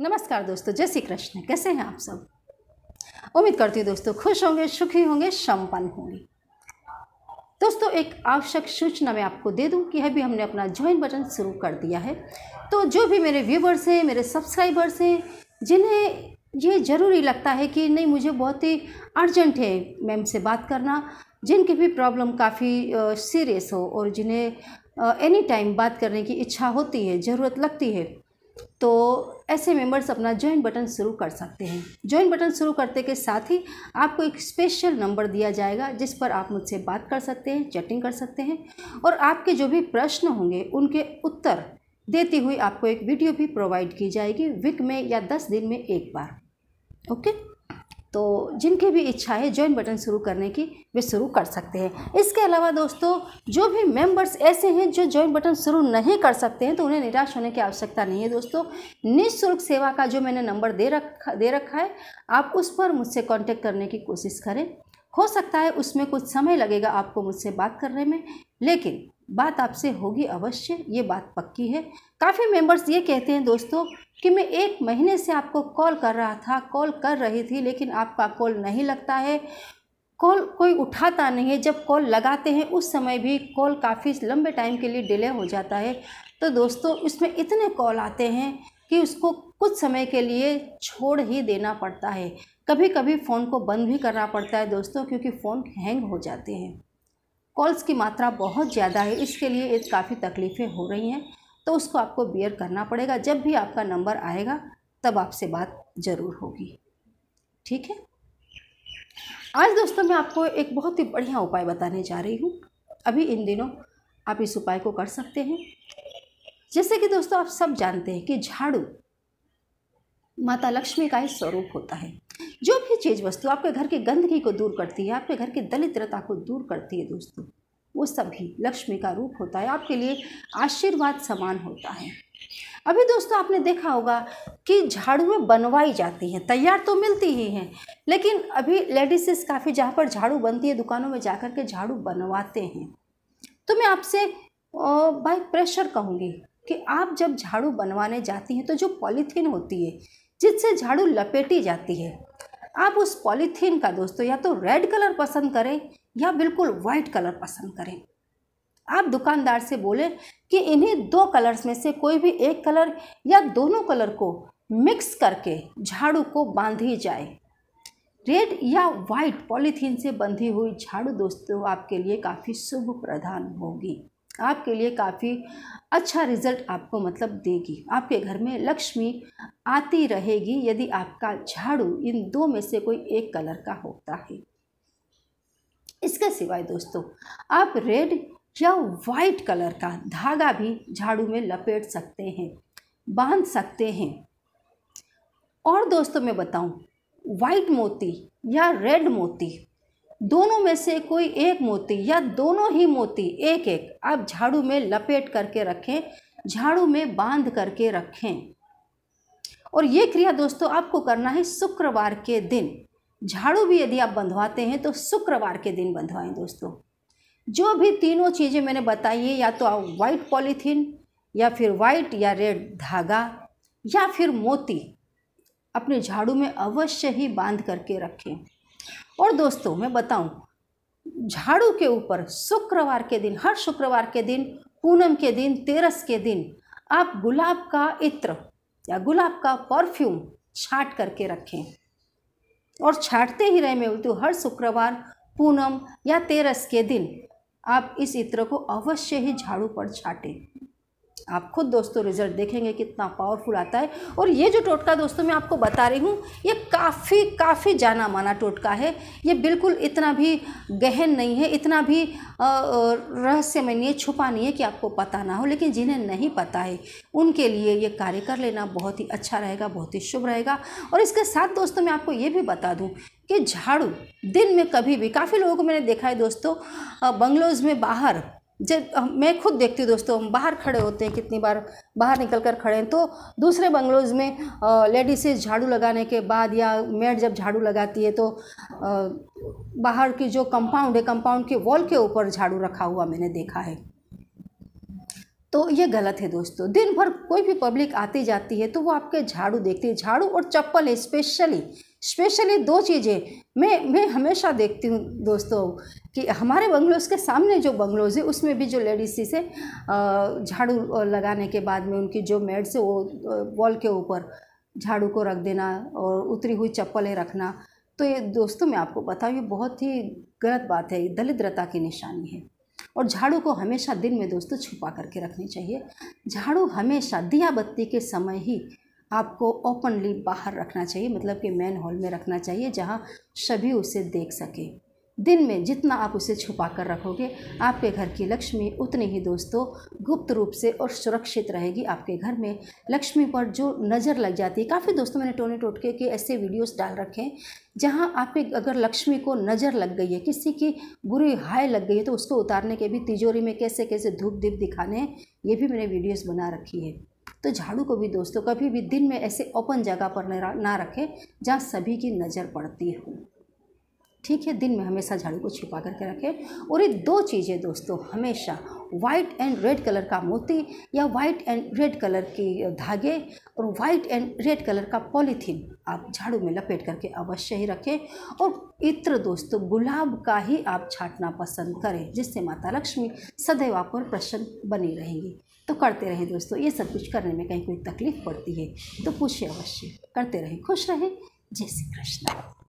नमस्कार दोस्तों जय श्री कृष्ण कैसे हैं आप सब उम्मीद करती हूँ दोस्तों खुश होंगे सुखी होंगे संपन्न होंगे दोस्तों एक आवश्यक सूचना मैं आपको दे दूं कि अभी हमने अपना ज्वाइन बटन शुरू कर दिया है तो जो भी मेरे व्यूवर्स हैं मेरे सब्सक्राइबर्स हैं जिन्हें ये ज़रूरी लगता है कि नहीं मुझे बहुत ही अर्जेंट है मैम से बात करना जिनकी भी प्रॉब्लम काफ़ी सीरियस हो और जिन्हें एनी टाइम बात करने की इच्छा होती है ज़रूरत लगती है तो ऐसे मेंबर्स अपना ज्वाइन बटन शुरू कर सकते हैं ज्वाइन बटन शुरू करते के साथ ही आपको एक स्पेशल नंबर दिया जाएगा जिस पर आप मुझसे बात कर सकते हैं चैटिंग कर सकते हैं और आपके जो भी प्रश्न होंगे उनके उत्तर देती हुई आपको एक वीडियो भी प्रोवाइड की जाएगी वीक में या दस दिन में एक बार ओके तो जिनकी भी इच्छा है ज्वाइन बटन शुरू करने की वे शुरू कर सकते हैं इसके अलावा दोस्तों जो भी मेंबर्स ऐसे हैं जो ज्वाइन बटन शुरू नहीं कर सकते हैं तो उन्हें निराश होने की आवश्यकता नहीं है दोस्तों निःशुल्क सेवा का जो मैंने नंबर दे रखा दे रखा है आप उस पर मुझसे कॉन्टैक्ट करने की कोशिश करें हो सकता है उसमें कुछ समय लगेगा आपको मुझसे बात करने में लेकिन बात आपसे होगी अवश्य ये बात पक्की है काफ़ी मेंबर्स ये कहते हैं दोस्तों कि मैं एक महीने से आपको कॉल कर रहा था कॉल कर रही थी लेकिन आपका कॉल नहीं लगता है कॉल कोई उठाता नहीं है जब कॉल लगाते हैं उस समय भी कॉल काफ़ी लंबे टाइम के लिए डिले हो जाता है तो दोस्तों इसमें इतने कॉल आते हैं कि उसको कुछ समय के लिए छोड़ ही देना पड़ता है कभी कभी फ़ोन को बंद भी करना पड़ता है दोस्तों क्योंकि फ़ोन हैंग हो जाते हैं कॉल्स की मात्रा बहुत ज़्यादा है इसके लिए काफ़ी तकलीफ़ें हो रही हैं तो उसको आपको बियर करना पड़ेगा जब भी आपका नंबर आएगा तब आपसे बात ज़रूर होगी ठीक है आज दोस्तों मैं आपको एक बहुत ही बढ़िया उपाय बताने जा रही हूँ अभी इन दिनों आप इस उपाय को कर सकते हैं जैसे कि दोस्तों आप सब जानते हैं कि झाड़ू माता लक्ष्मी का ही स्वरूप होता है जो भी चीज़ वस्तु आपके घर की गंदगी को दूर करती है आपके घर की दलित्रता को दूर करती है दोस्तों वो सभी लक्ष्मी का रूप होता है आपके लिए आशीर्वाद समान होता है अभी दोस्तों आपने देखा होगा कि झाड़ूएँ बनवाई जाती हैं तैयार तो मिलती ही हैं लेकिन अभी लेडीसेस काफ़ी जहाँ पर झाड़ू बनती है दुकानों में जाकर के झाड़ू बनवाते हैं तो मैं आपसे बाय प्रेशर कहूँगी कि आप जब झाड़ू बनवाने जाती हैं तो जो पॉलीथीन होती है जिससे झाड़ू लपेटी जाती है आप उस पॉलीथीन का दोस्तों या तो रेड कलर पसंद करें या बिल्कुल वाइट कलर पसंद करें आप दुकानदार से बोले कि इन्हीं दो कलर्स में से कोई भी एक कलर या दोनों कलर को मिक्स करके झाड़ू को बांधी जाए रेड या वाइट पॉलीथीन से बंधी हुई झाड़ू दोस्तों आपके लिए काफ़ी शुभ प्रधान होगी आपके लिए काफ़ी अच्छा रिजल्ट आपको मतलब देगी आपके घर में लक्ष्मी आती रहेगी यदि आपका झाड़ू इन दो में से कोई एक कलर का होता है इसके सिवाय दोस्तों आप रेड या वाइट कलर का धागा भी झाड़ू में लपेट सकते हैं बांध सकते हैं और दोस्तों मैं बताऊं वाइट मोती या रेड मोती दोनों में से कोई एक मोती या दोनों ही मोती एक एक आप झाड़ू में लपेट करके रखें झाड़ू में बांध करके रखें और ये क्रिया दोस्तों आपको करना है शुक्रवार के दिन झाड़ू भी यदि आप बंधवाते हैं तो शुक्रवार के दिन बंधवाएं दोस्तों जो भी तीनों चीज़ें मैंने बताई है या तो आप वाइट पॉलीथीन या फिर वाइट या रेड धागा या फिर मोती अपने झाड़ू में अवश्य ही बांध करके रखें और दोस्तों मैं बताऊं झाड़ू के ऊपर शुक्रवार के दिन हर शुक्रवार के दिन पूनम के दिन तेरस के दिन आप गुलाब का इत्र या गुलाब का परफ्यूम छाट करके रखें और छाटते ही रहे मैं बोलती हूँ हर शुक्रवार पूनम या तेरस के दिन आप इस इत्र को अवश्य ही झाड़ू पर छाटें आप खुद दोस्तों रिजल्ट देखेंगे कितना पावरफुल आता है और ये जो टोटका दोस्तों मैं आपको बता रही हूँ ये काफ़ी काफ़ी जाना माना टोटका है ये बिल्कुल इतना भी गहन नहीं है इतना भी रहस्यमय नहीं है छुपा नहीं है कि आपको पता ना हो लेकिन जिन्हें नहीं पता है उनके लिए ये कार्य कर लेना बहुत ही अच्छा रहेगा बहुत ही शुभ रहेगा और इसके साथ दोस्तों मैं आपको ये भी बता दूँ कि झाड़ू दिन में कभी भी काफ़ी लोगों को मैंने देखा है दोस्तों बंगलोज़ में बाहर जब मैं खुद देखती हूँ दोस्तों हम बाहर खड़े होते हैं कितनी बार बाहर निकल कर खड़े हैं तो दूसरे बंगलोज़ में लेडीज़ें झाड़ू लगाने के बाद या मेड जब झाड़ू लगाती है तो आ, बाहर की जो कंपाउंड है कंपाउंड के वॉल के ऊपर झाड़ू रखा हुआ मैंने देखा है तो ये गलत है दोस्तों दिन भर कोई भी पब्लिक आती जाती है तो वो आपके झाड़ू देखती है झाड़ू और चप्पल स्पेशली स्पेशली दो चीज़ें मैं मैं हमेशा देखती हूँ दोस्तों कि हमारे बंगलोज़ के सामने जो बंगलोज़ है उसमें भी जो लेडीज से झाड़ू लगाने के बाद में उनकी जो मेड से वो वॉल के ऊपर झाड़ू को रख देना और उतरी हुई चप्पलें रखना तो ये दोस्तों मैं आपको बताऊँ ये बहुत ही गलत बात है दलिद्रता की निशानी है और झाड़ू को हमेशा दिन में दोस्तों छुपा करके रखनी चाहिए झाड़ू हमेशा दिया बत्ती के समय ही आपको ओपनली बाहर रखना चाहिए मतलब कि मेन हॉल में रखना चाहिए जहाँ सभी उसे देख सकें दिन में जितना आप उसे छुपा कर रखोगे आपके घर की लक्ष्मी उतनी ही दोस्तों गुप्त रूप से और सुरक्षित रहेगी आपके घर में लक्ष्मी पर जो नज़र लग जाती है काफ़ी दोस्तों मैंने टोने टोटके के ऐसे वीडियोस डाल रखे हैं जहाँ आपके अगर लक्ष्मी को नज़र लग गई है किसी की बुरी हाय लग गई है तो उसको उतारने के भी तिजोरी में कैसे कैसे धूप दीप दिखाने हैं ये भी मैंने वीडियोज़ बना रखी है तो झाड़ू को भी दोस्तों कभी भी दिन में ऐसे ओपन जगह पर ना रखें जहाँ सभी की नज़र पड़ती हो ठीक है दिन में हमेशा झाड़ू को छिपा करके रखें और ये दो चीज़ें दोस्तों हमेशा वाइट एंड रेड कलर का मोती या वाइट एंड रेड कलर की धागे और वाइट एंड रेड कलर का पॉलीथीन आप झाड़ू में लपेट करके अवश्य ही रखें और इत्र दोस्तों गुलाब का ही आप छाटना पसंद करें जिससे माता लक्ष्मी सदैव आप पर प्रसन्न बनी रहेंगी तो करते रहें दोस्तों ये सब कुछ करने में कहीं कोई तकलीफ पड़ती है तो पूछे अवश्य करते रहें खुश रहें जय श्री कृष्ण